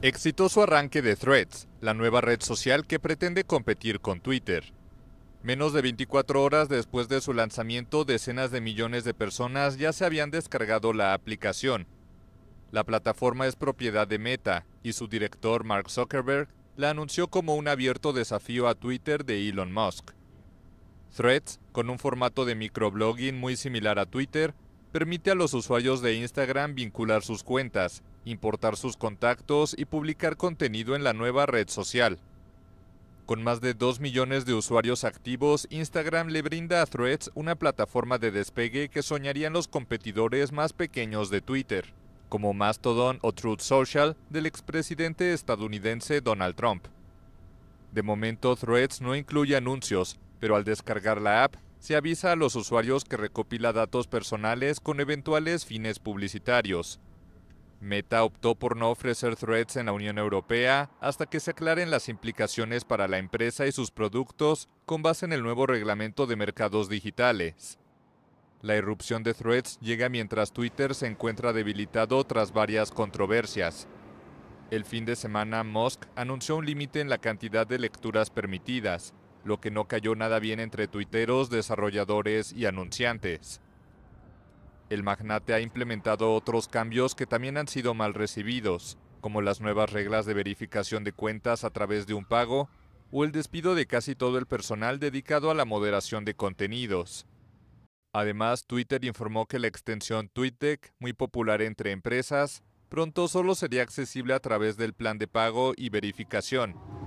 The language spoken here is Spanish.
Exitoso arranque de Threads, la nueva red social que pretende competir con Twitter. Menos de 24 horas después de su lanzamiento, decenas de millones de personas ya se habían descargado la aplicación. La plataforma es propiedad de Meta y su director Mark Zuckerberg la anunció como un abierto desafío a Twitter de Elon Musk. Threads, con un formato de microblogging muy similar a Twitter, permite a los usuarios de Instagram vincular sus cuentas, importar sus contactos y publicar contenido en la nueva red social. Con más de 2 millones de usuarios activos, Instagram le brinda a Threads una plataforma de despegue que soñarían los competidores más pequeños de Twitter, como Mastodon o Truth Social del expresidente estadounidense Donald Trump. De momento, Threads no incluye anuncios, pero al descargar la app se avisa a los usuarios que recopila datos personales con eventuales fines publicitarios. Meta optó por no ofrecer threads en la Unión Europea hasta que se aclaren las implicaciones para la empresa y sus productos con base en el nuevo reglamento de mercados digitales. La irrupción de threads llega mientras Twitter se encuentra debilitado tras varias controversias. El fin de semana, Musk anunció un límite en la cantidad de lecturas permitidas, lo que no cayó nada bien entre tuiteros, desarrolladores y anunciantes. El magnate ha implementado otros cambios que también han sido mal recibidos, como las nuevas reglas de verificación de cuentas a través de un pago o el despido de casi todo el personal dedicado a la moderación de contenidos. Además, Twitter informó que la extensión TweetDeck, muy popular entre empresas, pronto solo sería accesible a través del plan de pago y verificación,